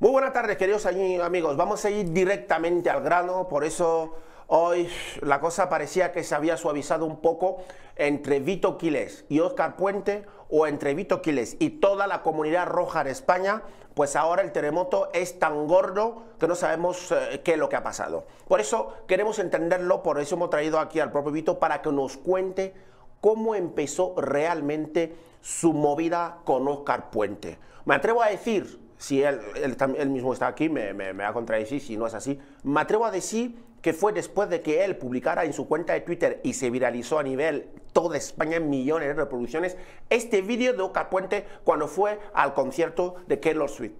Muy buenas tardes, queridos amigos. Vamos a ir directamente al grano, por eso hoy la cosa parecía que se había suavizado un poco entre Vito Quiles y Oscar Puente o entre Vito Quiles y toda la comunidad roja de España, pues ahora el terremoto es tan gordo que no sabemos eh, qué es lo que ha pasado. Por eso queremos entenderlo, por eso hemos traído aquí al propio Vito para que nos cuente cómo empezó realmente su movida con Oscar Puente. Me atrevo a decir si él, él, mismo está aquí, me, me, me va a contradecir si no es así. Me atrevo a decir que fue después de que él publicara en su cuenta de Twitter y se viralizó a nivel toda España en millones de reproducciones este vídeo de Oca Puente cuando fue al concierto de Taylor Swift.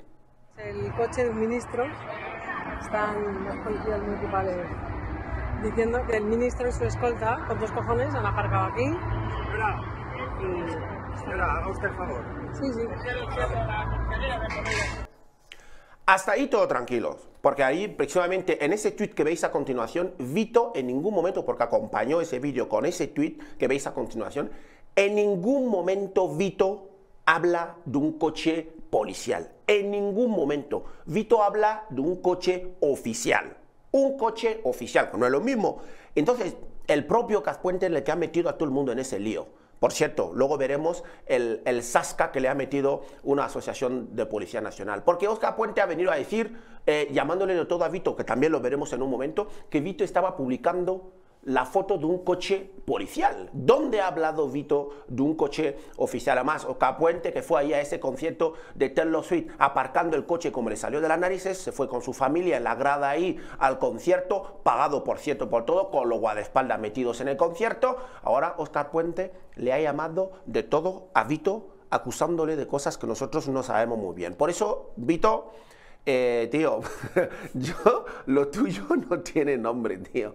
El coche del ministro, están los policías municipales diciendo que el ministro y su escolta, con dos cojones, han aparcado aquí. Hasta ahí todo tranquilos, porque ahí precisamente en ese tweet que veis a continuación, Vito en ningún momento, porque acompañó ese vídeo con ese tweet que veis a continuación, en ningún momento Vito habla de un coche policial. En ningún momento. Vito habla de un coche oficial. Un coche oficial, no es lo mismo. Entonces, el propio es el que ha metido a todo el mundo en ese lío. Por cierto, luego veremos el, sasca que le ha metido una asociación de Policía Nacional. Porque Oscar Puente ha venido a decir, eh, llamándole de todo a Vito, que también lo veremos en un momento, que Vito estaba publicando la foto de un coche policial. ¿Dónde ha hablado Vito de un coche oficial? Además, Puente que fue ahí a ese concierto de Taylor Suite aparcando el coche como le salió de las narices, se fue con su familia en la grada ahí al concierto, pagado por cierto por todo, con los guardaespaldas metidos en el concierto. Ahora Oscar Puente le ha llamado de todo a Vito, acusándole de cosas que nosotros no sabemos muy bien. Por eso, Vito... Eh, tío, yo, lo tuyo no tiene nombre, tío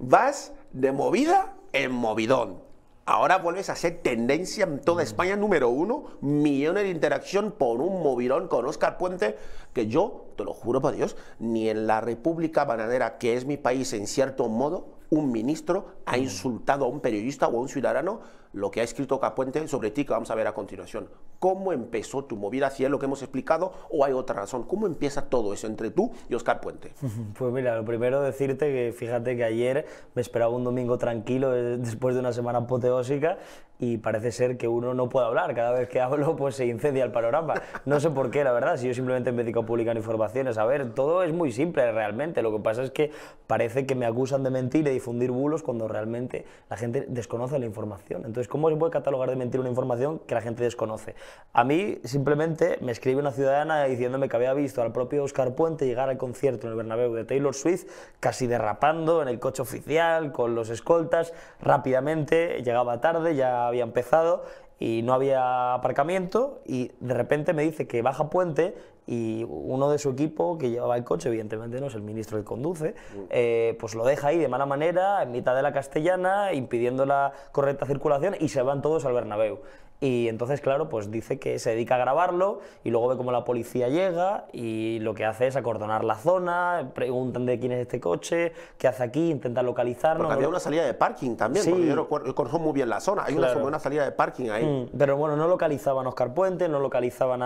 vas de movida en movidón. Ahora vuelves a ser tendencia en toda mm. España número uno, millones de interacción por un movidón con Oscar Puente, que yo, te lo juro por Dios, ni en la República Bananera, que es mi país en cierto modo, un ministro ha mm. insultado a un periodista o a un ciudadano, lo que ha escrito Capuente sobre ti, que vamos a ver a continuación. ¿Cómo empezó tu movida? hacia él, lo que hemos explicado o hay otra razón. ¿Cómo empieza todo eso entre tú y Oscar Puente? Pues mira, lo primero decirte que fíjate que ayer me esperaba un domingo tranquilo eh, después de una semana apoteósica y parece ser que uno no puede hablar. Cada vez que hablo, pues se incendia el panorama. No sé por qué, la verdad, si yo simplemente me dedico a publicar informaciones. A ver, todo es muy simple realmente. Lo que pasa es que parece que me acusan de mentir y difundir bulos cuando realmente la gente desconoce la información. Entonces, ¿cómo se puede catalogar de mentir una información que la gente desconoce? A mí, simplemente, me escribe una ciudadana diciéndome que había visto al propio Oscar Puente llegar al concierto en el Bernabéu de Taylor Swift, casi derrapando en el coche oficial, con los escoltas, rápidamente, llegaba tarde, ya había empezado y no había aparcamiento y de repente me dice que baja puente y uno de su equipo que llevaba el coche, evidentemente no es el ministro que conduce, mm. eh, pues lo deja ahí de mala manera, en mitad de la castellana, impidiendo la correcta circulación y se van todos al Bernabéu. Y entonces, claro, pues dice que se dedica a grabarlo y luego ve cómo la policía llega y lo que hace es acordonar la zona, preguntan de quién es este coche, qué hace aquí, intenta localizarlo... Porque había una salida de parking también, porque yo muy bien la zona, hay una, salida de parking ahí. Mm, pero bueno, no localizaban a Oscar Puente, no localizaban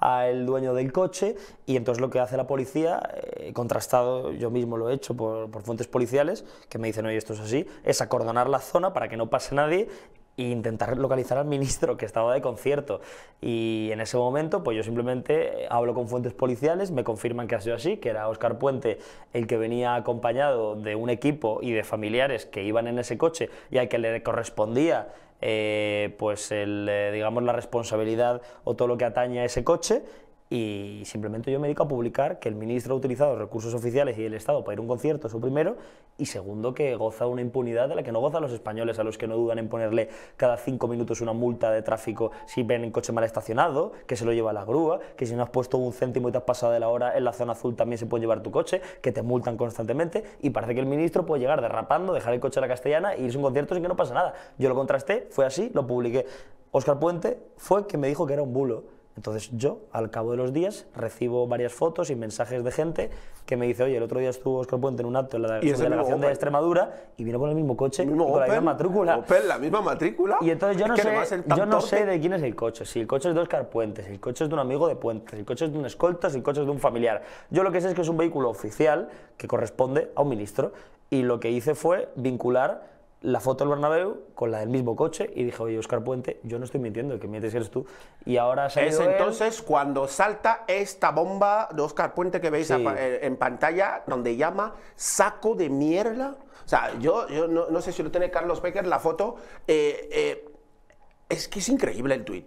a, el dueño del coche y entonces lo que hace la policía, eh, contrastado, yo mismo lo he hecho por, por fuentes policiales, que me dicen, oye, esto es así, es acordonar la zona para que no pase nadie e intentar localizar al ministro que estaba de concierto. Y en ese momento, pues yo simplemente eh, hablo con fuentes policiales, me confirman que ha sido así, que era Oscar Puente el que venía acompañado de un equipo y de familiares que iban en ese coche y al que le correspondía eh, pues el, eh, digamos la responsabilidad o todo lo que atañe a ese coche y simplemente yo me dedico a publicar que el ministro ha utilizado recursos oficiales y el Estado para ir a un concierto, eso primero, y segundo, que goza una impunidad de la que no gozan los españoles, a los que no dudan en ponerle cada cinco minutos una multa de tráfico si ven un coche mal estacionado, que se lo lleva a la grúa, que si no has puesto un céntimo y te has pasado de la hora en la zona azul también se puede llevar tu coche, que te multan constantemente, y parece que el ministro puede llegar derrapando, dejar el coche a la castellana y e irse a un concierto sin que no pasa nada. Yo lo contrasté, fue así, lo publiqué. Oscar Puente fue quien me dijo que era un bulo entonces yo, al cabo de los días, recibo varias fotos y mensajes de gente que me dice, oye, el otro día estuvo Oscar Puente en un acto en la delegación de Extremadura y vino con el mismo coche, con la misma matrícula. Opel, la misma matrícula. Y entonces yo no, sé, yo no sé de quién es el coche. Si el coche es de Oscar Puente, si el coche es de un amigo de Puente, si el coche es de un escolta, si el coche es de un familiar. Yo lo que sé es que es un vehículo oficial que corresponde a un ministro. Y lo que hice fue vincular la foto del Bernabéu con la del mismo coche y dijo, oye, Oscar Puente, yo no estoy mintiendo, que mientes eres tú. Y ahora ha Es entonces cuando salta esta bomba de Oscar Puente que veis eh, en pantalla, donde llama saco de mierda. O sea, yo, no, sé si lo tiene Carlos Becker, la foto. Eh, eh, es que es increíble el tuit.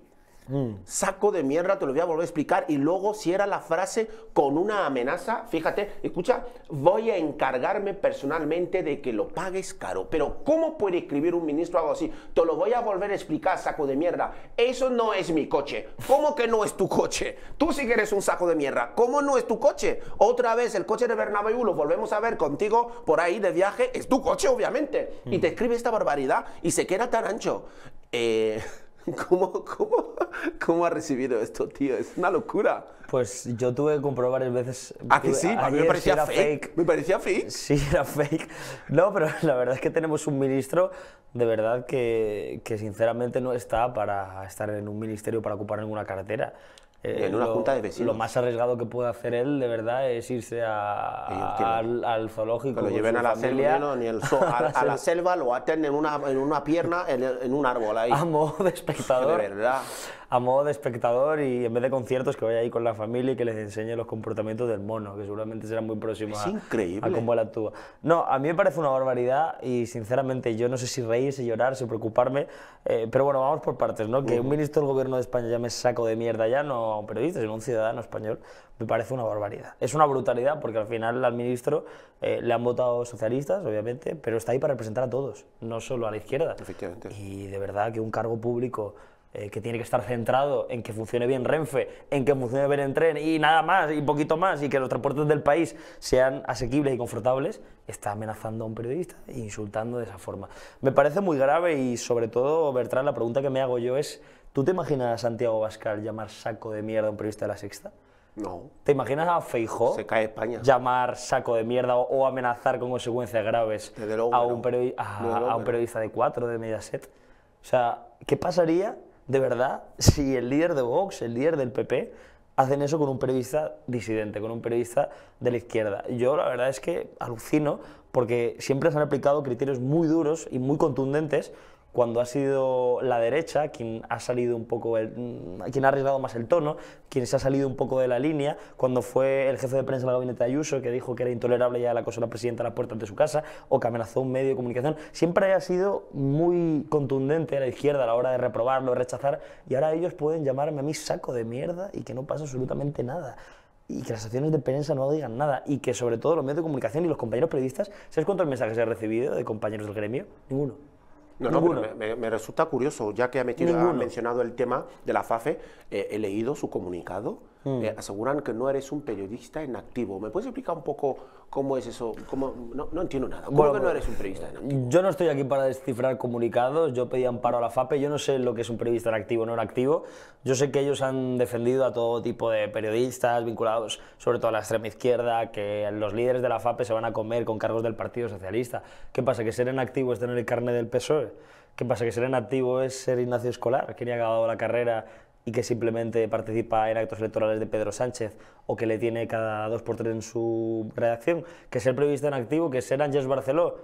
Mm. Saco de mierda, te lo voy a volver a explicar. Y luego si era la frase con una amenaza. Fíjate, escucha, voy a encargarme personalmente de que lo pagues caro. Pero ¿cómo puede escribir un ministro algo así? Te lo voy a volver a explicar, saco de mierda. Eso no es mi coche. ¿Cómo que no es tu coche? Tú sí que eres un saco de mierda. ¿Cómo no es tu coche? Otra vez el coche de Bernabéu lo volvemos a ver contigo por ahí de viaje. Es tu coche, obviamente. Y mm. te escribe esta barbaridad y se queda tan ancho. Eh... ¿Cómo, cómo, cómo ha recibido esto, tío? Es una locura. Pues yo tuve que comprobar varias veces. ¿A ¿Ah, que sí? A mí me parecía fake. ¿Me parecía fake? Sí, era fake. No, pero la verdad es que tenemos un ministro de verdad que, que sinceramente no está para estar en un ministerio para ocupar ninguna cartera. Eh, en una junta de vecinos. Lo más arriesgado que puede hacer él, de verdad, es irse a, al, zoológico. Que lo lleven a la selva, a, la selva, lo aten en una, en una pierna, en, un árbol ahí. A modo de espectador. De verdad. A modo de espectador y en vez de conciertos, que vaya ahí con la familia y que les enseñe los comportamientos del mono, que seguramente será muy próximo a, increíble. cómo él actúa. No, a mí me parece una barbaridad y sinceramente yo no sé si reírse, llorar, si preocuparme, eh, pero bueno, vamos por partes, ¿no? Que un ministro del gobierno de España ya me saco de mierda, ya no a un periodista, sino a un ciudadano español, me parece una barbaridad. Es una brutalidad porque al final al ministro eh, le han votado socialistas, obviamente, pero está ahí para representar a todos, no solo a la izquierda. Efectivamente. Y de verdad que un cargo público eh, que tiene que estar centrado en que funcione bien Renfe, en que funcione bien el tren y nada más, y poquito más, y que los transportes del país sean asequibles y confortables, está amenazando a un periodista e insultando de esa forma. Me parece muy grave y sobre todo, Bertrand, la pregunta que me hago yo es ¿Tú te imaginas a Santiago Vázquez llamar saco de mierda a un periodista de la sexta? No. ¿Te imaginas a Feijó llamar saco de mierda o, amenazar con consecuencias graves a, un periodista de cuatro de Mediaset? O sea, ¿qué pasaría de verdad si el líder de Vox, el líder del PP, hacen eso con un periodista disidente, con un periodista de la izquierda? Yo la verdad es que alucino porque siempre se han aplicado criterios muy duros y muy contundentes cuando ha sido la derecha quien ha salido un poco el, quien ha arriesgado más el tono, quien se ha salido un poco de la línea, cuando fue el jefe de prensa del gabinete de Ayuso que dijo que era intolerable ya el acoso de la presidenta a las puertas de su casa o que amenazó un medio de comunicación, siempre ha sido muy contundente a la izquierda a la hora de reprobarlo, rechazar y ahora ellos pueden llamarme a mí saco de mierda y que no pasa absolutamente nada y que las acciones de prensa no digan nada y que sobre todo los medios de comunicación y los compañeros periodistas, ¿sabes cuántos mensajes he recibido de compañeros del gremio? Ninguno. No, no, me, resulta curioso, ya que ha, metido, mencionado el tema de la FAFE, eh, he leído su comunicado me hmm. eh, aseguran que no eres un periodista en activo. ¿Me puedes explicar un poco cómo es eso? ¿Cómo? No, entiendo nada. ¿Cómo que no eres un periodista en activo? Yo no estoy aquí para descifrar comunicados. Yo pedí amparo a la FAPE. Yo no sé lo que es un periodista en activo o no en activo. Yo sé que ellos han defendido a todo tipo de periodistas vinculados, sobre todo a la extrema izquierda, que los líderes de la FAPE se van a comer con cargos del Partido Socialista. ¿Qué pasa? ¿Que ser en activo es tener el carnet del PSOE? ¿Qué pasa? ¿Que ser en activo es ser Ignacio Escolar, que ni ha acabado la carrera y que simplemente participa en actos electorales de Pedro Sánchez o que le tiene cada dos por tres en su redacción, que el previsto en activo, que ser Ángel Barceló,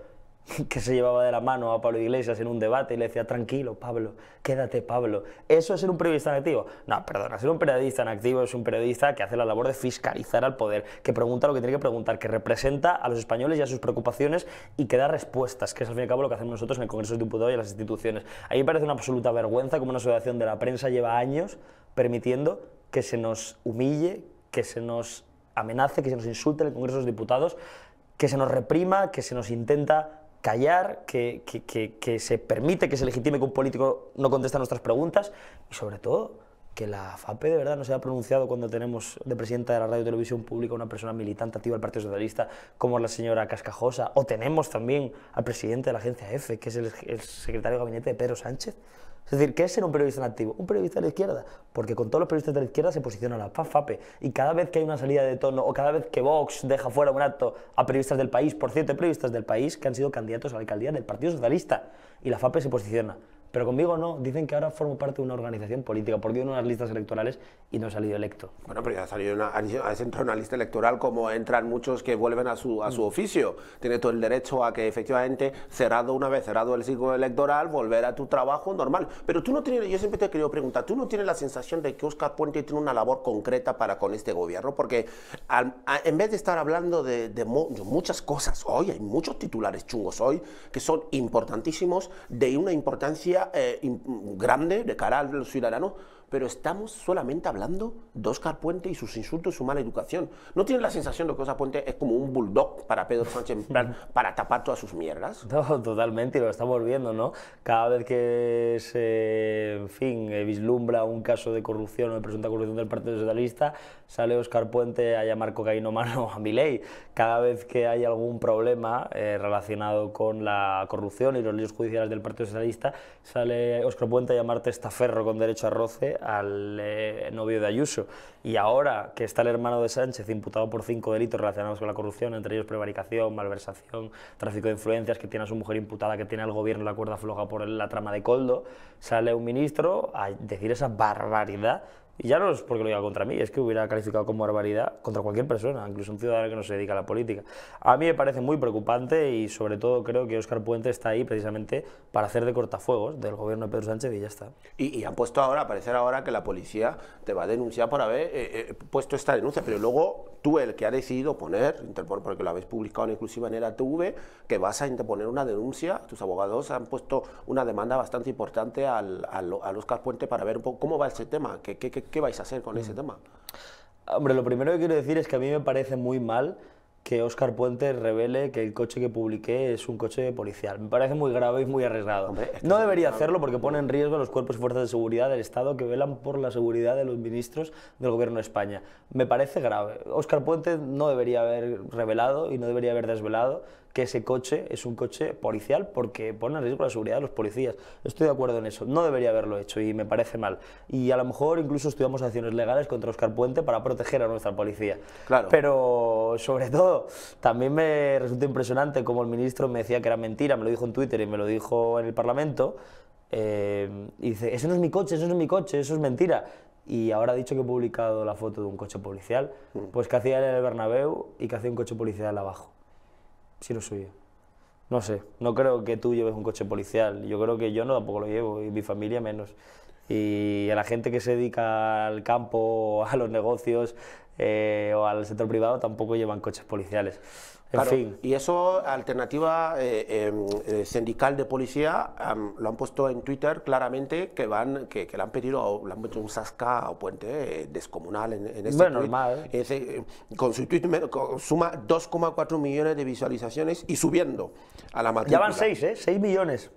que se llevaba de la mano a Pablo Iglesias en un debate y le decía, tranquilo, Pablo, quédate, Pablo. Eso es ser un periodista en activo. No, perdona, ser un periodista en activo es un periodista que hace la labor de fiscalizar al poder, que pregunta lo que tiene que preguntar, que representa a los españoles y a sus preocupaciones y que da respuestas, que es al fin y al cabo lo que hacemos nosotros en el Congreso de Diputados y en las instituciones. A mí me parece una absoluta vergüenza como una asociación de la prensa lleva años permitiendo que se nos humille, que se nos amenace, que se nos insulte en el Congreso de Diputados, que se nos reprima, que se nos intenta callar, que, que, se permite que se legitime que un político no a nuestras preguntas y sobre todo que la FAPE de verdad no se ha pronunciado cuando tenemos de presidenta de la radio televisión pública una persona militante activa del Partido Socialista como la señora Cascajosa o tenemos también al presidente de la agencia EFE que es el, el secretario de gabinete de Pedro Sánchez. Es decir, ¿qué es ser un periodista en activo? Un periodista de la izquierda, porque con todos los periodistas de la izquierda se posiciona la FAFAPE, y cada vez que hay una salida de tono, o cada vez que Vox deja fuera un acto a periodistas del país, por cierto, periodistas del país que han sido candidatos a la alcaldía del Partido Socialista, y la FAPE se posiciona. Pero conmigo no, dicen que ahora formo parte de una organización política, porque en unas listas electorales y no he salido electo. Bueno, pero ya ha salido una, has entrado en una lista electoral como entran muchos que vuelven a su, a su mm. oficio. tiene todo el derecho a que efectivamente, cerrado una vez cerrado el ciclo electoral, volver a tu trabajo normal. Pero tú no tienes, yo siempre te he querido preguntar, ¿tú no tienes la sensación de que Oscar Puente tiene una labor concreta para con este gobierno? Porque en vez de estar hablando de, de muchas cosas hoy, hay muchos titulares chungos hoy que son importantísimos, de una importancia eh, grande de cara a los pero estamos solamente hablando de Oscar Puente y sus insultos y su mala educación. ¿No tienen la sensación de que Oscar Puente es como un bulldog para Pedro Sánchez para tapar todas sus mierdas? No, totalmente, y lo estamos viendo, ¿no? Cada vez que se, en fin, eh, vislumbra un caso de corrupción o de presunta corrupción del Partido Socialista, sale Oscar Puente a llamar cocaína mano a miley Cada vez que hay algún problema eh, relacionado con la corrupción y los líos judiciales del Partido Socialista, sale Oscar Puente a llamar testaferro con derecho a roce al eh, novio de Ayuso, y ahora que está el hermano de Sánchez imputado por cinco delitos relacionados con la corrupción, entre ellos prevaricación, malversación, tráfico de influencias, que tiene a su mujer imputada, que tiene al gobierno la cuerda floja por la trama de Coldo, sale un ministro a decir esa barbaridad y ya no es porque lo diga contra mí, es que hubiera calificado como barbaridad contra cualquier persona, incluso un ciudadano que no se dedica a la política. A mí me parece muy preocupante y sobre todo creo que Óscar Puente está ahí precisamente para hacer de cortafuegos del gobierno de Pedro Sánchez y ya está. Y, han puesto ahora, a parecer ahora, que la policía te va a denunciar por haber eh, eh, puesto esta denuncia, pero luego tú, el que ha decidido poner, porque lo habéis publicado en exclusiva en el ATV, que vas a interponer una denuncia, tus abogados han puesto una demanda bastante importante al, Óscar Puente para ver cómo va ese tema, que ¿qué vais a hacer con ese mm. tema? Hombre, lo primero que quiero decir es que a mí me parece muy mal que Óscar Puente revele que el coche que publiqué es un coche policial. Me parece muy grave y muy arriesgado. no debería hacerlo porque pone en riesgo los cuerpos y fuerzas de seguridad del Estado que velan por la seguridad de los ministros del Gobierno de España. Me parece grave. Óscar Puente no debería haber revelado y no debería haber desvelado que ese coche es un coche policial porque pone en riesgo la seguridad de los policías. Estoy de acuerdo en eso. No debería haberlo hecho y me parece mal. Y a lo mejor incluso estudiamos acciones legales contra Oscar Puente para proteger a nuestra policía. Claro. Pero sobre todo, también me resulta impresionante como el ministro me decía que era mentira, me lo dijo en Twitter y me lo dijo en el Parlamento. Eh, y dice, ese no es mi coche, eso no es mi coche, eso es mentira y ahora ha dicho que he publicado la foto de un coche policial, mm. pues que hacía en el Bernabéu y que hacía un coche policial abajo sí lo suyo. No sé, no creo que tú lleves un coche policial. Yo creo que yo no tampoco lo llevo y mi familia menos. Y a la gente que se dedica al campo, a los negocios eh, o al sector privado tampoco llevan coches policiales. Y eso, Alternativa eh, em, eh, Sindical de Policía, lo han puesto en Twitter claramente que van que, le han pedido, han un sasca o puente eh, descomunal en, ese este bueno, normal. Ese, con su Twitter suma 2,4 millones de visualizaciones y subiendo a la matrícula. Ya van 6, ¿eh? 6 millones.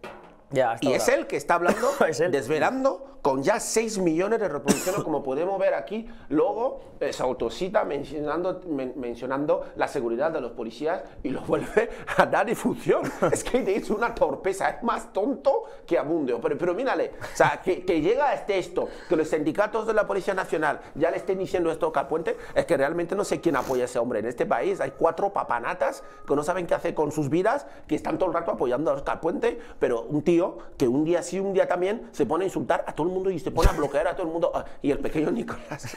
Ya, y es él que está hablando, es desvelando con ya 6 millones de reproducciones, como podemos ver aquí. Luego eh, se autocita mencionando, mencionando la seguridad de los policías y lo vuelve a dar difusión. Es que es una torpeza, es más tonto que abundeo. Pero, pero mírale, o sea, que, que llega este esto, que los sindicatos de la Policía Nacional ya le estén diciendo esto a Carpuente, es que realmente no sé quién apoya a ese hombre. En este país hay cuatro papanatas que no saben qué hacer con sus vidas, que están todo el rato apoyando a Carpuente, pero un tío que un día sí, un día también se pone a insultar a todo el mundo y se pone a bloquear a todo el mundo. Ah, y el pequeño Nicolás.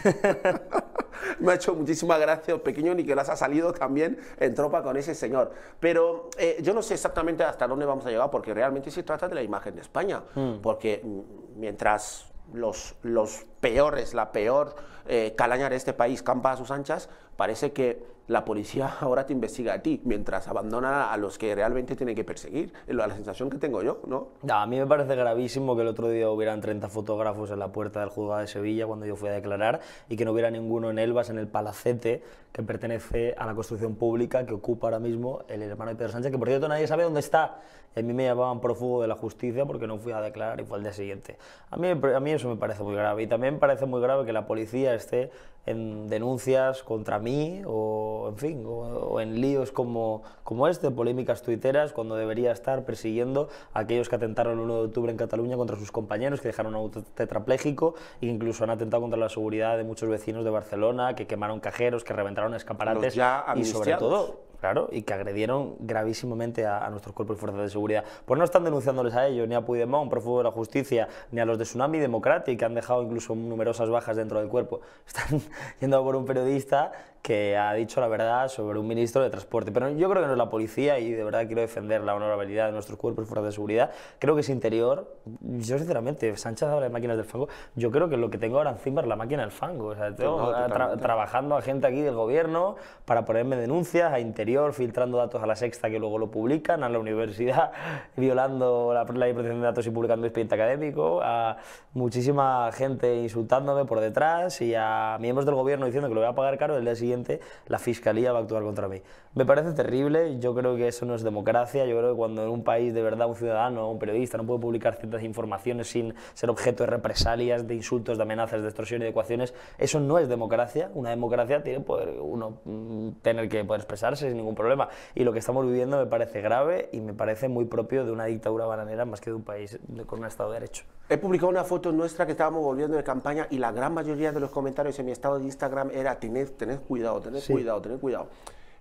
Me ha hecho muchísima gracia. El pequeño Nicolás ha salido también en tropa con ese señor. Pero eh, yo no sé exactamente hasta dónde vamos a llegar porque realmente se trata de la imagen de España. Mm. Porque mm, mientras los, los peores, la peor eh, calañar este país campa a sus anchas, parece que la policía ahora te investiga a ti, mientras abandona a los que realmente tienen que perseguir. Es la sensación que tengo yo, ¿no? A mí me parece gravísimo que el otro día hubieran 30 fotógrafos en la puerta del juzgado de Sevilla cuando yo fui a declarar y que no hubiera ninguno en Elvas, en el palacete que pertenece a la construcción pública que ocupa ahora mismo el hermano de Pedro Sánchez, que por cierto nadie sabe dónde está a mí me llamaban prófugo de la justicia porque no fui a declarar y fue al día siguiente. A mí, eso me parece muy grave y también parece muy grave que la policía esté en denuncias contra mí o, en fin, o, en líos como, como este, polémicas tuiteras, cuando debería estar persiguiendo a aquellos que atentaron el 1 de octubre en Cataluña contra sus compañeros, que dejaron un un tetrapléjico e incluso han atentado contra la seguridad de muchos vecinos de Barcelona, que quemaron cajeros, que reventaron escaparates y sobre todo Claro, y que agredieron gravísimamente a, nuestros cuerpos y fuerzas de seguridad. Pues no están denunciándoles a ellos, ni a Puigdemont, profundo de la justicia, ni a los de Tsunami Democratic, que han dejado incluso numerosas bajas dentro del cuerpo. Están yendo por un periodista que ha dicho la verdad sobre un ministro de Transporte. Pero yo creo que no es la policía y de verdad quiero defender la honorabilidad de nuestros cuerpos y fuerzas de seguridad. Creo que es interior. Yo, sinceramente, Sánchez habla de máquinas del fango. Yo creo que lo que tengo ahora encima es la máquina del fango. O sea, tengo trabajando a gente aquí del gobierno para ponerme denuncias a interior filtrando datos a la sexta que luego lo publican, a la universidad, violando la ley de protección de datos y publicando expediente académico, a muchísima gente insultándome por detrás y a miembros del gobierno diciendo que lo voy a pagar caro, el día siguiente la fiscalía va a actuar contra mí. Me parece terrible, yo creo que eso no es democracia, yo creo que cuando en un país de verdad un ciudadano, un periodista no puede publicar ciertas informaciones sin ser objeto de represalias, de insultos, de amenazas, de extorsión y de ecuaciones, eso no es democracia, una democracia tiene poder uno mm, tener que poder expresarse sin ningún problema. Y lo que estamos viviendo me parece grave y me parece muy propio de una dictadura bananera más que de un país con un Estado de Derecho. He publicado una foto nuestra que estábamos volviendo de campaña y la gran mayoría de los comentarios en mi estado de Instagram era tened, tened cuidado, tened cuidado, tened cuidado.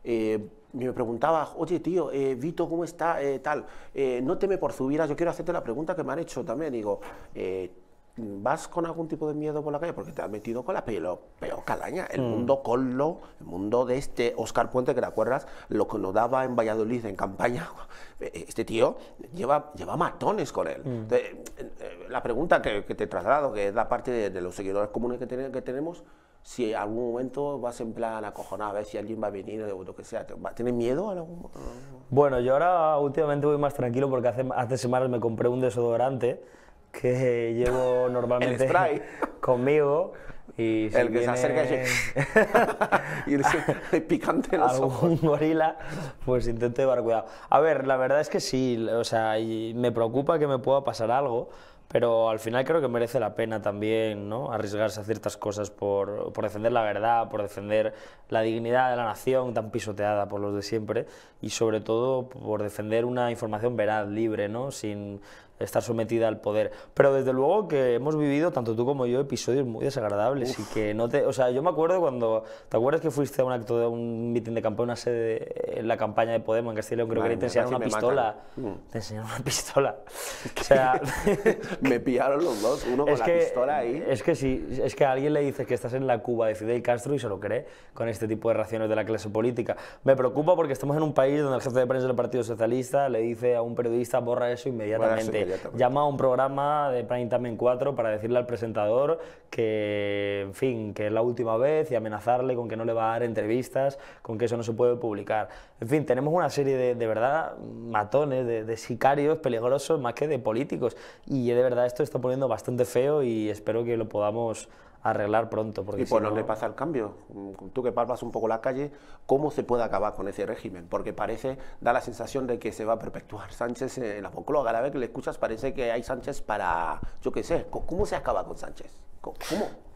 Eh, y me preguntaba, oye tío, eh, Vito, ¿cómo está? Eh, tal, no teme por subidas, yo quiero hacerte la pregunta que me han hecho también. Digo, vas con algún tipo de miedo por la calle porque te has metido con la peor, peor calaña. El mm. mundo con lo el mundo de este Oscar Puente, que te acuerdas, lo que nos daba en Valladolid en campaña, eh, este tío lleva, lleva matones con él. Mm. Eh, eh, la pregunta que, que, te trasladado que es la parte de, los seguidores comunes que, tenemos, si en algún momento vas en plan acojonado, a ver si alguien va a venir o lo que sea. ¿Tienes miedo a algún Bueno, yo ahora últimamente voy más tranquilo porque hace, hace semanas me compré un desodorante que llevo normalmente conmigo. Y el que se acerca y, picante los algún Un gorila, pues intento llevar cuidado. A ver, la verdad es que sí, o sea, me preocupa que me pueda pasar algo, pero al final creo que merece la pena también ¿no? arriesgarse a ciertas cosas por, por defender la verdad, por defender la dignidad de la nación tan pisoteada por los de siempre y sobre todo por defender una información veraz, libre, ¿no? sin, estar sometida al poder. Pero desde luego que hemos vivido, tanto tú como yo, episodios muy desagradables y que no te... O sea, yo me acuerdo cuando... ¿Te acuerdas que fuiste a un acto de un mitin de campaña, sede en la campaña de Podemos en Castilla Creo que mm. te enseñaron una pistola. Te enseñaron una pistola. O sea... me pillaron los dos, uno con la pistola ahí. Es que sí, es que a alguien le dices que estás en la Cuba de Fidel Castro y se lo cree con este tipo de raciones de la clase política. Me preocupa porque estamos en un país donde el jefe de prensa del Partido Socialista le dice a un periodista borra eso inmediatamente. Pues. llama a un programa de Prime Time 4 para decirle al presentador que, en fin, que es la última vez y amenazarle con que no le va a dar entrevistas, con que eso no se puede publicar. En fin, tenemos una serie de, verdad, matones, de sicarios peligrosos más que de políticos. Y de verdad esto está poniendo bastante feo y espero que lo podamos arreglar pronto. Porque y por si dónde no... pasa el cambio. Mm, tú que palpas un poco la calle, ¿cómo se puede acabar con ese régimen? Porque parece, da la sensación de que se va a perpetuar Sánchez en la Moncloa. Cada vez que le escuchas parece que hay Sánchez para, yo qué sé, ¿cómo se acaba con Sánchez? ¿Cómo?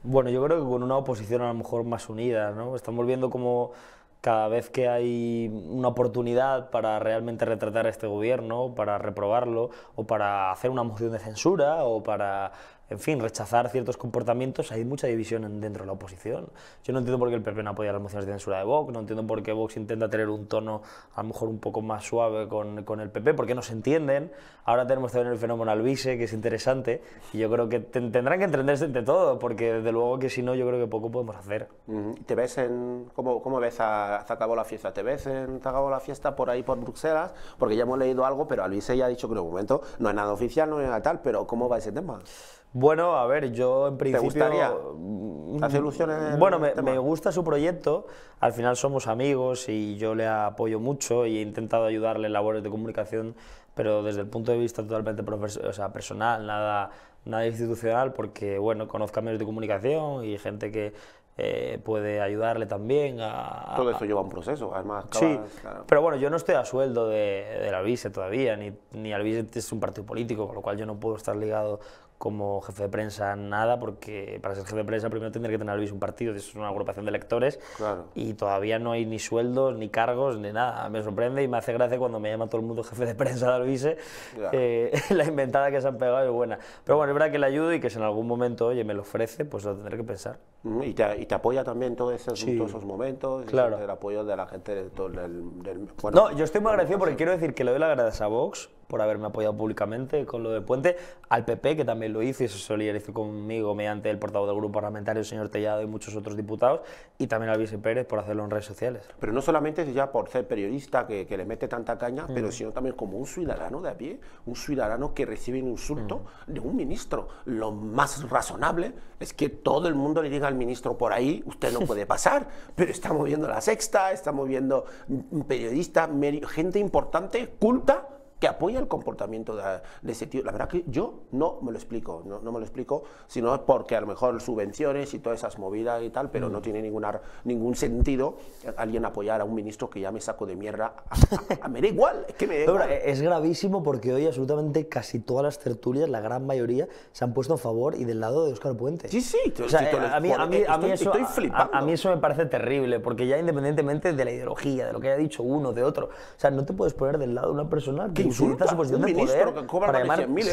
Bueno, yo creo que con una oposición a lo mejor más unida, ¿no? Estamos viendo como cada vez que hay una oportunidad para realmente retratar a este gobierno, para reprobarlo, o para hacer una moción de censura, o para en fin, rechazar ciertos comportamientos, hay mucha división dentro de la oposición. Yo no entiendo por qué el PP no apoya las mociones de censura de Vox, no entiendo por qué Vox intenta tener un tono a lo mejor un poco más suave con, con el PP, porque no se entienden. Ahora tenemos también el fenómeno Alvise, que es interesante, y yo creo que tendrán que entenderse entre todo, porque desde luego que si no, yo creo que poco podemos hacer. ¿Te ves en, cómo, cómo ves a Zacabo la fiesta? ¿Te ves en Zacabo la fiesta por ahí, por Bruselas? Porque ya hemos leído algo, pero Alvise ya ha dicho que en un momento no es nada oficial, no es nada tal, pero ¿cómo va ese tema? Bueno, a ver, yo en principio... Mm, ¿Te gustaría? Bueno, me, gusta su proyecto, al final somos amigos y yo le apoyo mucho y he intentado ayudarle en labores de comunicación, pero desde el punto de vista totalmente o personal, nada, nada institucional, porque, bueno, conozco a medios de comunicación y gente que eh, puede ayudarle también a, Todo esto lleva un proceso, además. Sí, pero bueno, yo no estoy a sueldo de, la vice todavía, ni, ni vice es un partido político, con lo cual yo no puedo estar ligado como jefe de prensa nada, porque para ser jefe de prensa primero tendría que tener Luis un partido, es una agrupación de lectores, y todavía no hay ni sueldos, ni cargos, ni nada. Me sorprende y me hace gracia cuando me llama todo el mundo jefe de prensa de Luis, eh, la inventada que se han pegado es buena. Pero bueno, es verdad que le ayudo y que si en algún momento, oye, me lo ofrece, pues lo tendré que pensar. Mm, y te, y te apoya también todo esos todos esos momentos, claro. el apoyo de la gente. Del, no, yo estoy muy agradecido pues porque quiero decir que le doy las gracias a Vox por haberme apoyado públicamente con lo de puente, al PP, que también lo hizo y se solidarizó conmigo mediante el portavoz del grupo parlamentario, el señor Tellado y muchos otros diputados, y también al vice Pérez por hacerlo en redes sociales. Pero no solamente ya por ser periodista que, le mete tanta caña, mm. pero sino también como un ciudadano de a pie, un ciudadano que recibe un insulto mm. de un ministro. Lo más razonable es que todo el mundo le diga al ministro por ahí, usted no puede pasar, pero estamos viendo la sexta, estamos viendo periodistas, gente importante, culta, que apoya el comportamiento de, ese tío. La verdad que yo no me lo explico, no, me lo explico, sino porque a lo mejor subvenciones y todas esas movidas y tal, pero mm. no tiene ninguna, ningún sentido alguien apoyar a un ministro que ya me saco de mierda. A, me da igual, es que es gravísimo porque hoy absolutamente casi todas las tertulias, la gran mayoría, se han puesto a favor y del lado de Óscar Puente. Sí, sí, eh, a, mí, eso, a mí eso me parece terrible, porque ya independientemente de la ideología, de lo que haya dicho uno, de otro, o sea, no te puedes poner del lado de una persona que insulta, su posición un ministro que cobra para euros, de mierda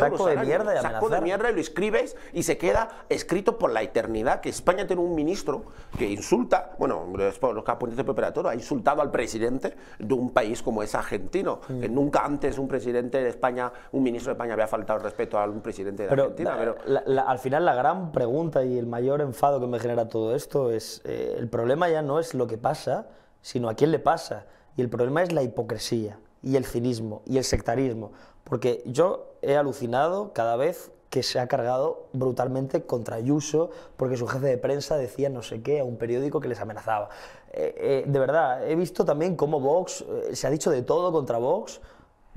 Saco de mierda y lo escribes y se queda escrito por la eternidad que España tiene un ministro que insulta, bueno, los este preparatorio ha insultado al presidente de un país como es argentino, mm. que nunca antes un presidente de España, un ministro de España había faltado el respeto a un presidente de Argentina. Pero al final la gran pregunta y el mayor enfado que me genera todo esto es, eh, el problema ya no es lo que pasa, sino a quién le pasa. Y el problema es la hipocresía y el cinismo y el sectarismo, porque yo he alucinado cada vez que se ha cargado brutalmente contra Ayuso porque su jefe de prensa decía no sé qué a un periódico que les amenazaba. Eh, eh, de verdad, he visto también cómo Vox, eh, se ha dicho de todo contra Vox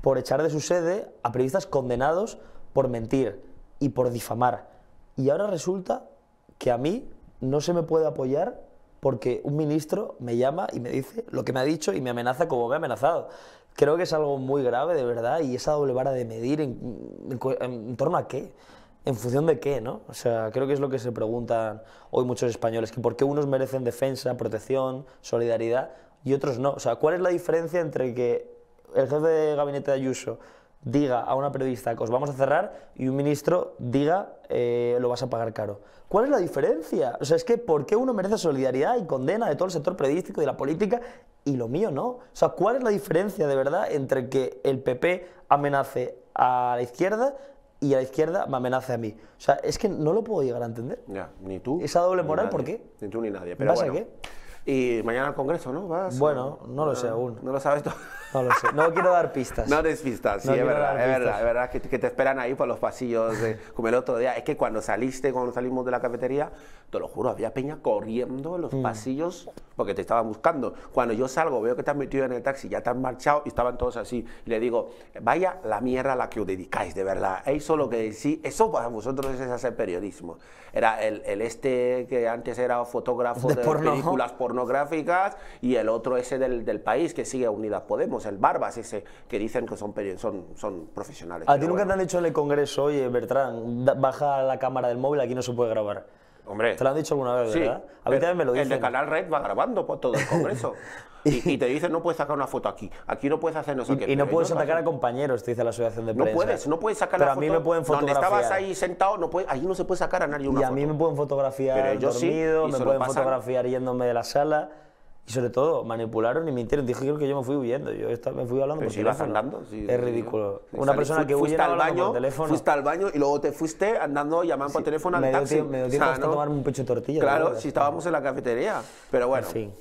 por echar de su sede a periodistas condenados por mentir y por difamar. Y ahora resulta que a mí no se me puede apoyar porque un ministro me llama y me dice lo que me ha dicho y me amenaza como me ha amenazado. Creo que es algo muy grave, de verdad, y esa doble vara de medir en, torno a qué, en función de qué, ¿no? O sea, creo que es lo que se preguntan hoy muchos españoles, que por qué unos merecen defensa, protección, solidaridad y otros no. O sea, ¿cuál es la diferencia entre que el jefe de gabinete de Ayuso diga a una periodista que os vamos a cerrar y un ministro diga eh, lo vas a pagar caro. ¿Cuál es la diferencia? O sea, es que ¿por qué uno merece solidaridad y condena de todo el sector periodístico y de la política y lo mío no? O sea, ¿cuál es la diferencia de verdad entre que el PP amenace a la izquierda y a la izquierda me amenace a mí. O sea, es que no lo puedo llegar a entender. Ya, ni tú. Esa doble moral, ¿por qué? Ni tú ni nadie. Pero ¿Vas a qué? Y mañana al Congreso, ¿no? Bueno, no lo sé aún. No lo sabes todavía. No lo sé. No quiero dar pistas. No des pistas, sí, es, verdad, es, verdad, que, te esperan ahí por los pasillos. como el otro día. Es que cuando saliste, cuando salimos de la cafetería, te lo juro, había peña corriendo los mm. pasillos porque te estaban buscando. Cuando yo salgo, veo que te han metido en el taxi, ya te han marchado y estaban todos así. Y le digo, vaya la mierda a la que os dedicáis, de verdad. Eso lo que decís, eso para vosotros es hacer periodismo. Era el, este que antes era fotógrafo de, películas pornográficas y el otro ese del, del país que sigue a Unidas Podemos el Barbas ese, que dicen que son, son, son profesionales. ¿A ti nunca te han dicho en el Congreso, oye, Bertrán, baja la cámara del móvil, aquí no se puede grabar? Hombre. Te lo han dicho alguna vez, ¿verdad? A mí también me lo dicen. El de Canal Red va grabando por todo el Congreso. y, te dicen, no puedes sacar una foto aquí, aquí no puedes hacer no y, no puedes atacar a compañeros, te dice la asociación de prensa. No puedes, no puedes sacar la foto. a mí me pueden fotografiar. Donde estabas ahí sentado, no puedes, ahí no se puede sacar a nadie una Y a mí me pueden fotografiar dormido, me pueden fotografiar yéndome de la sala. Y sobre todo, manipularon y mintieron. Dije, que yo me fui huyendo. Yo me fui hablando por si andando. Sí, es ridículo. Una persona que huye al baño, por teléfono. Fuiste al baño y luego te fuiste andando, llamando por teléfono al taxi. me dio tomarme un pecho de tortilla. Claro, si estábamos en la cafetería. Pero bueno. En fin.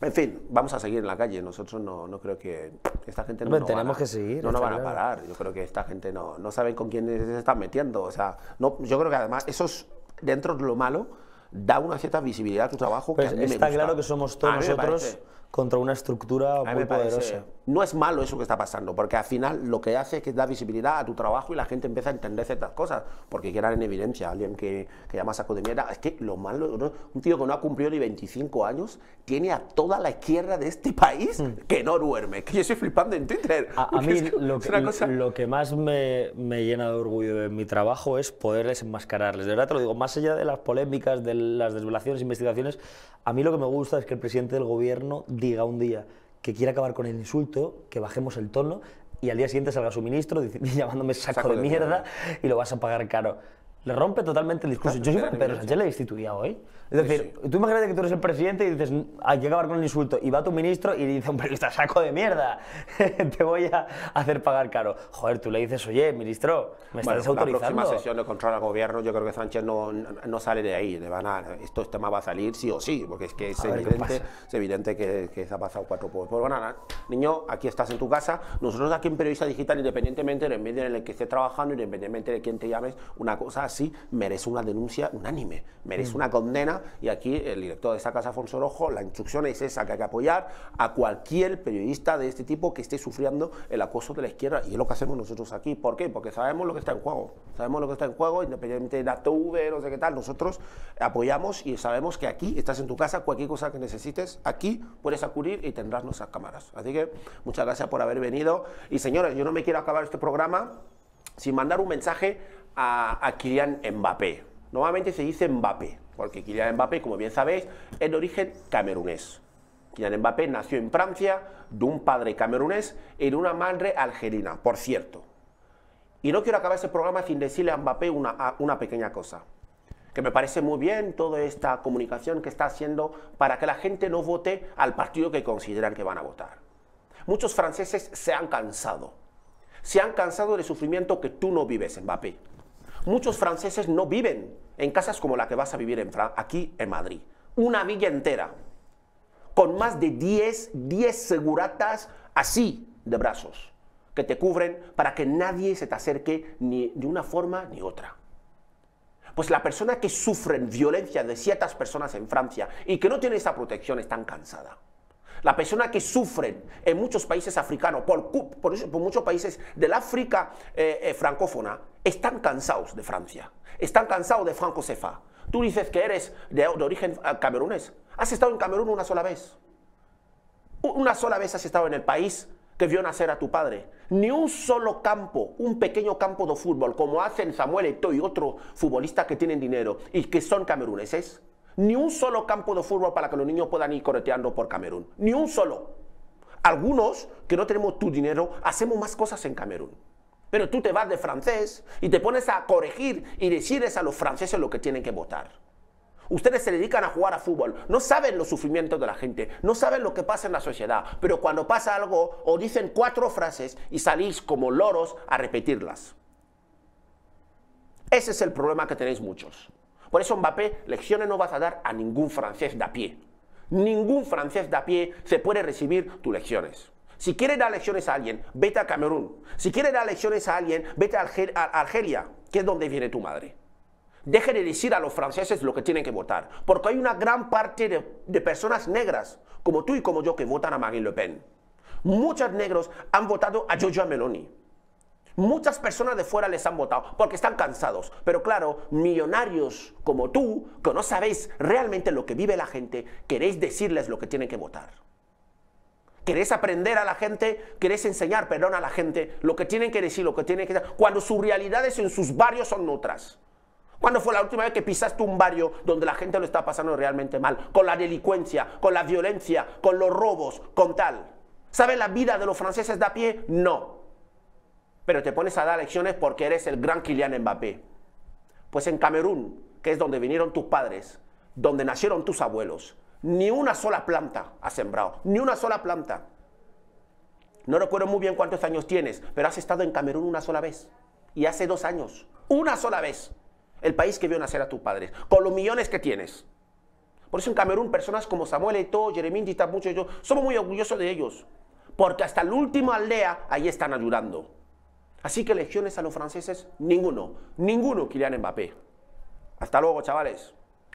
En fin, vamos a seguir en la calle. Nosotros no, no creo que. Esta gente no. tenemos que seguir. No nos van a parar. Yo creo que esta gente no, no saben con quién se están metiendo. O sea, no, yo creo que además eso es dentro de lo malo da una cierta visibilidad a tu trabajo. que pues a mí está claro que somos todos nosotros contra una estructura muy poderosa. no es malo eso que está pasando, porque al final lo que hace es que da visibilidad a tu trabajo y la gente empieza a entender ciertas cosas, porque quieran en evidencia. a Alguien que, que llama saco de mierda, es que lo malo, un tío que no ha cumplido ni 25 años, tiene a toda la izquierda de este país hmm. que no duerme, que yo estoy flipando en Twitter. A, mí lo, que, más me, me, llena de orgullo de mi trabajo es poderles enmascararles. De verdad te lo digo, más allá de las polémicas, de las desvelaciones, investigaciones, a mí lo que me gusta es que el presidente del gobierno diga un día que quiere acabar con el insulto, que bajemos el tono y al día siguiente salga su ministro llamándome saco, de, mierda y lo vas a pagar caro le rompe totalmente el discurso. Claro, Yo Pedro Sánchez le hoy. Es decir, tú imagínate que tú eres el presidente y dices, hay que acabar con el insulto. Y va tu ministro y dice, hombre, periodista, saco de mierda, te voy a hacer pagar caro. Joder, tú le dices, oye, ministro, me estás autorizando. La próxima sesión de control al gobierno, yo creo que Sánchez no, no sale de ahí. Le van a, esto este tema va a salir sí o sí, porque es que es evidente, es evidente que, que, se ha pasado cuatro pueblos. bueno, niño, aquí estás en tu casa. Nosotros aquí en Periodista Digital, independientemente del medio en el que estés trabajando, independientemente de quién te llames, una cosa así merece una denuncia unánime, merece mm. una condena y aquí el director de esta casa, Afonso Rojo, la instrucción es esa, que hay que apoyar a cualquier periodista de este tipo que esté sufriendo el acoso de la izquierda y es lo que hacemos nosotros aquí. ¿Por qué? Porque sabemos lo que está en juego, sabemos lo que está en juego, independientemente de la TV, no sé qué tal, nosotros apoyamos y sabemos que aquí estás en tu casa, cualquier cosa que necesites, aquí puedes acudir y tendrás nuestras cámaras. Así que muchas gracias por haber venido y señores, yo no me quiero acabar este programa sin mandar un mensaje a, Kylian Mbappé. Normalmente se dice Mbappé, porque Kylian Mbappé, como bien sabéis, es de origen camerunés. Kylian Mbappé nació en Francia de un padre camerunés y de una madre algerina, por cierto. Y no quiero acabar este programa sin decirle a Mbappé una, una pequeña cosa que me parece muy bien toda esta comunicación que está haciendo para que la gente no vote al partido que consideran que van a votar. Muchos franceses se han cansado, se han cansado del sufrimiento que tú no vives, Mbappé. Muchos franceses no viven en casas como la que vas a vivir aquí en Madrid. Una villa entera, con más de 10, 10 seguratas así de brazos, que te cubren para que nadie se te acerque ni de una forma ni otra. Pues la persona que sufre violencia de ciertas personas en Francia y que no tiene esa protección está cansada. La persona que sufren en muchos países africanos, por, muchos países del África eh, eh, francófona, están cansados de Francia, están cansados de Franco Tú dices que eres de, origen ah, camerunés. Has estado en Camerún una sola vez. Una sola vez has estado en el país que vio nacer a tu padre. Ni un solo campo, un pequeño campo de fútbol, como hacen Samuel Eto'o y otro futbolista que tienen dinero y que son cameruneses, ni un solo campo de fútbol para que los niños puedan ir correteando por Camerún. Ni un solo. Algunos que no tenemos tu dinero, hacemos más cosas en Camerún. Pero tú te vas de francés y te pones a corregir y decides a los franceses lo que tienen que votar. Ustedes se dedican a jugar a fútbol, no saben los sufrimientos de la gente, no saben lo que pasa en la sociedad, pero cuando pasa algo o dicen cuatro frases y salís como loros a repetirlas. Ese es el problema que tenéis muchos. Por eso Mbappé, lecciones no vas a dar a ningún francés de pie. Ningún francés de pie se puede recibir tus lecciones. Si quieres dar lecciones a alguien, vete a Camerún. Si quieres dar lecciones a alguien, vete a, Argelia, que es donde viene tu madre. Deje de decir a los franceses lo que tienen que votar, porque hay una gran parte de, personas negras, como tú y como yo, que votan a Marine Le Pen. Muchos negros han votado a Giorgia Meloni. Muchas personas de fuera les han votado porque están cansados. Pero claro, millonarios como tú, que no sabéis realmente lo que vive la gente, queréis decirles lo que tienen que votar. Queréis aprender a la gente, queréis enseñar, perdón, a la gente lo que tienen que decir, lo que tienen que decir, cuando sus realidades en sus barrios son otras. ¿Cuándo fue la última vez que pisaste un barrio donde la gente lo está pasando realmente mal? Con la delincuencia, con la violencia, con los robos, con tal. ¿Sabe la vida de los franceses de a pie? No pero te pones a dar lecciones porque eres el gran Kylian Mbappé. Pues en Camerún, que es donde vinieron tus padres, donde nacieron tus abuelos, ni una sola planta has sembrado, ni una sola planta. No recuerdo muy bien cuántos años tienes, pero has estado en Camerún una sola vez. Y hace dos años, una sola vez, el país que vio nacer a tus padres, con los millones que tienes. Por eso en Camerún personas como Samuel todo Jeremín Dita, muchos ellos, somos muy orgullosos de ellos. Porque hasta la última aldea ahí están ayudando. Así que lecciones a los franceses, ninguno, ninguno Kylian Mbappé. Hasta luego, chavales.